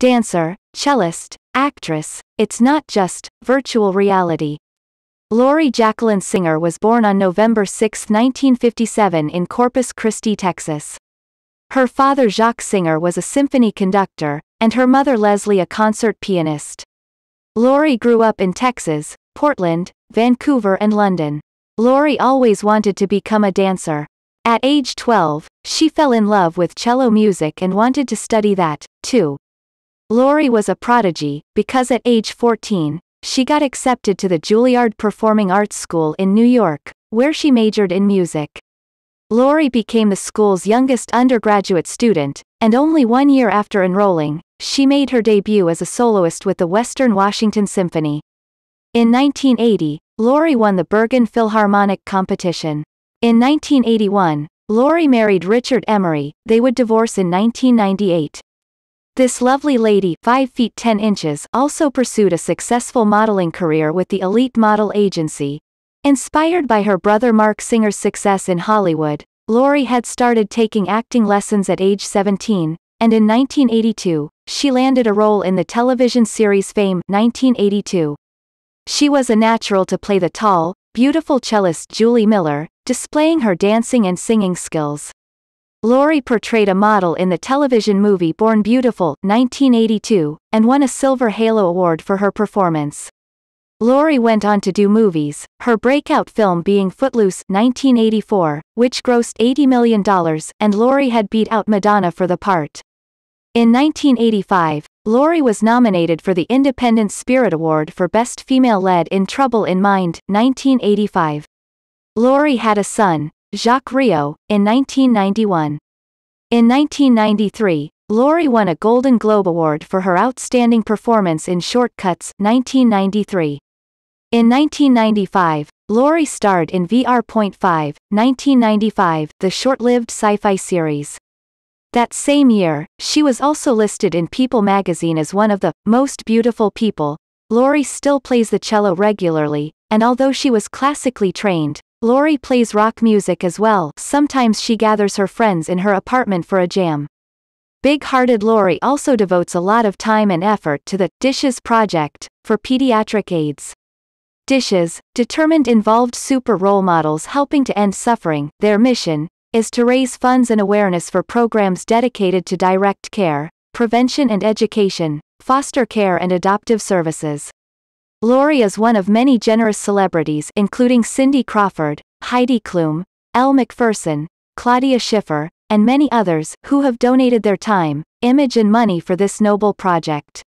dancer, cellist, actress, it's not just virtual reality. Lori Jacqueline Singer was born on November 6, 1957 in Corpus Christi, Texas. Her father Jacques Singer was a symphony conductor, and her mother Leslie a concert pianist. Lori grew up in Texas, Portland, Vancouver and London. Lori always wanted to become a dancer. At age 12, she fell in love with cello music and wanted to study that, too. Lori was a prodigy, because at age 14, she got accepted to the Juilliard Performing Arts School in New York, where she majored in music. Lori became the school's youngest undergraduate student, and only one year after enrolling, she made her debut as a soloist with the Western Washington Symphony. In 1980, Lori won the Bergen Philharmonic competition. In 1981, Lori married Richard Emery, they would divorce in 1998. This lovely lady, 5 feet 10 inches, also pursued a successful modeling career with the elite model agency. Inspired by her brother Mark Singer's success in Hollywood, Lori had started taking acting lessons at age 17, and in 1982, she landed a role in the television series Fame 1982. She was a natural to play the tall, beautiful cellist Julie Miller, displaying her dancing and singing skills. Laurie portrayed a model in the television movie Born Beautiful, 1982, and won a Silver Halo Award for her performance. Laurie went on to do movies, her breakout film being Footloose 1984, which grossed $80 million, and Laurie had beat out Madonna for the part. In 1985, Laurie was nominated for the Independent Spirit Award for Best Female Lead in Trouble in Mind, 1985. Laurie had a son, Jacques Rio, in 1991. In 1993, Laurie won a Golden Globe Award for her outstanding performance in Shortcuts 1993. In 1995, Laurie starred in VR.5, 1995, the short-lived sci-fi series. That same year, she was also listed in People magazine as one of the most beautiful people. Laurie still plays the cello regularly, and although she was classically trained, Lori plays rock music as well, sometimes she gathers her friends in her apartment for a jam. Big-hearted Lori also devotes a lot of time and effort to the Dishes Project, for pediatric aids. Dishes, determined involved super role models helping to end suffering, their mission, is to raise funds and awareness for programs dedicated to direct care, prevention and education, foster care and adoptive services. Laurie is one of many generous celebrities including Cindy Crawford, Heidi Klum, Elle McPherson, Claudia Schiffer, and many others who have donated their time, image and money for this noble project.